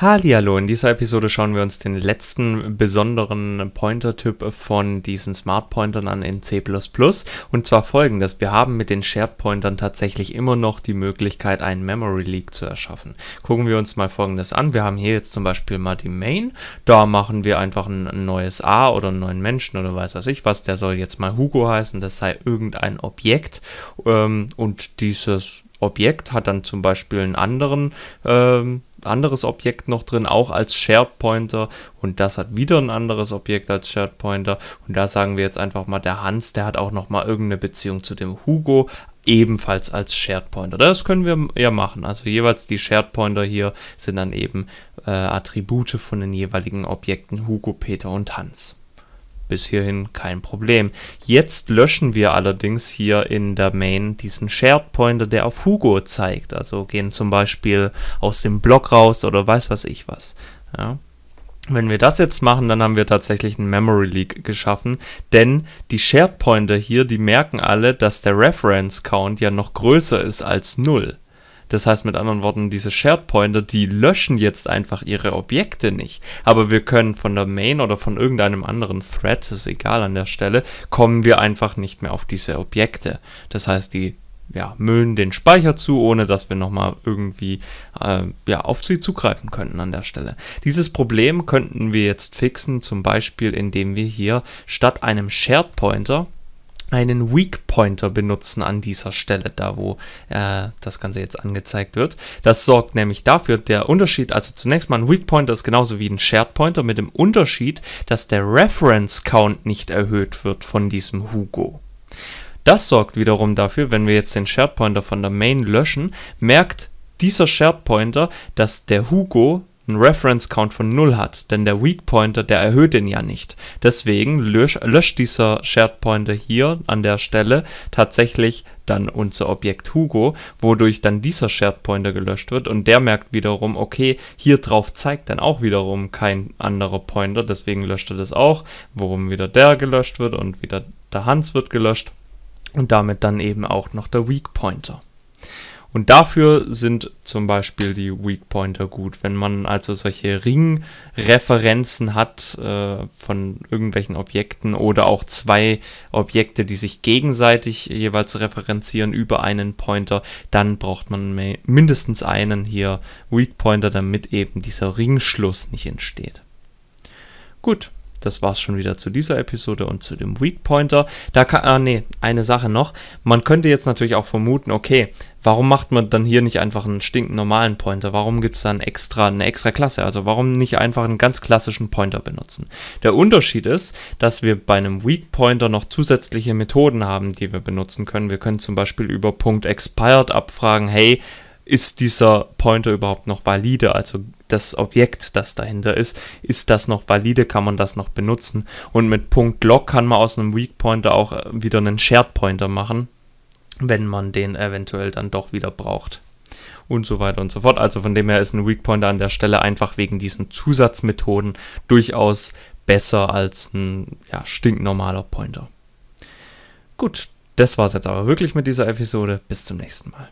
Hallihallo, in dieser Episode schauen wir uns den letzten besonderen Pointer-Typ von diesen Smart-Pointern an in C++. Und zwar folgendes, wir haben mit den Shared-Pointern tatsächlich immer noch die Möglichkeit, einen Memory-Leak zu erschaffen. Gucken wir uns mal folgendes an. Wir haben hier jetzt zum Beispiel mal die Main. Da machen wir einfach ein neues A oder einen neuen Menschen oder weiß was ich was. Der soll jetzt mal Hugo heißen, das sei irgendein Objekt. Ähm, und dieses Objekt hat dann zum Beispiel ein ähm, anderes Objekt noch drin, auch als Shared Pointer und das hat wieder ein anderes Objekt als Shared Pointer und da sagen wir jetzt einfach mal, der Hans, der hat auch noch mal irgendeine Beziehung zu dem Hugo, ebenfalls als Shared Pointer. Das können wir ja machen. Also jeweils die Shared Pointer hier sind dann eben äh, Attribute von den jeweiligen Objekten Hugo, Peter und Hans bis hierhin kein Problem. Jetzt löschen wir allerdings hier in der Main diesen Shared Pointer, der auf Hugo zeigt. Also gehen zum Beispiel aus dem Block raus oder weiß was ich was. Ja. Wenn wir das jetzt machen, dann haben wir tatsächlich einen Memory Leak geschaffen, denn die Shared Pointer hier, die merken alle, dass der Reference Count ja noch größer ist als 0. Das heißt mit anderen Worten, diese Shared Pointer, die löschen jetzt einfach ihre Objekte nicht. Aber wir können von der Main oder von irgendeinem anderen Thread, ist egal an der Stelle, kommen wir einfach nicht mehr auf diese Objekte. Das heißt, die ja, müllen den Speicher zu, ohne dass wir nochmal irgendwie äh, ja, auf sie zugreifen könnten an der Stelle. Dieses Problem könnten wir jetzt fixen, zum Beispiel indem wir hier statt einem Shared Pointer einen Weak Pointer benutzen an dieser Stelle, da wo äh, das Ganze jetzt angezeigt wird. Das sorgt nämlich dafür, der Unterschied, also zunächst mal ein Weak Pointer ist genauso wie ein Shared Pointer mit dem Unterschied, dass der Reference Count nicht erhöht wird von diesem Hugo. Das sorgt wiederum dafür, wenn wir jetzt den Shared Pointer von der Main löschen, merkt dieser Shared Pointer, dass der Hugo einen Reference Count von 0 hat, denn der Weak Pointer, der erhöht den ja nicht. Deswegen löscht dieser Shared Pointer hier an der Stelle tatsächlich dann unser Objekt Hugo, wodurch dann dieser Shared Pointer gelöscht wird und der merkt wiederum, okay, hier drauf zeigt dann auch wiederum kein anderer Pointer, deswegen löscht er das auch, worum wieder der gelöscht wird und wieder der Hans wird gelöscht und damit dann eben auch noch der Weak Pointer. Und dafür sind zum Beispiel die Weak Pointer gut, wenn man also solche Ringreferenzen hat äh, von irgendwelchen Objekten oder auch zwei Objekte, die sich gegenseitig jeweils referenzieren über einen Pointer, dann braucht man mindestens einen hier Weak Pointer, damit eben dieser Ringschluss nicht entsteht. Gut, das war's schon wieder zu dieser Episode und zu dem Weak Pointer. Da kann, ah nee, eine Sache noch. Man könnte jetzt natürlich auch vermuten, okay, warum macht man dann hier nicht einfach einen stinknormalen Pointer? Warum gibt es dann extra, eine extra Klasse? Also warum nicht einfach einen ganz klassischen Pointer benutzen? Der Unterschied ist, dass wir bei einem Weak Pointer noch zusätzliche Methoden haben, die wir benutzen können. Wir können zum Beispiel über Punkt expired abfragen, hey, ist dieser Pointer überhaupt noch valide? Also das Objekt, das dahinter ist, ist das noch valide? Kann man das noch benutzen? Und mit Punkt .log kann man aus einem Weak Pointer auch äh, wieder einen Shared Pointer machen wenn man den eventuell dann doch wieder braucht. Und so weiter und so fort. Also von dem her ist ein Weak Pointer an der Stelle einfach wegen diesen Zusatzmethoden durchaus besser als ein ja, stinknormaler Pointer. Gut, das war's jetzt aber wirklich mit dieser Episode. Bis zum nächsten Mal.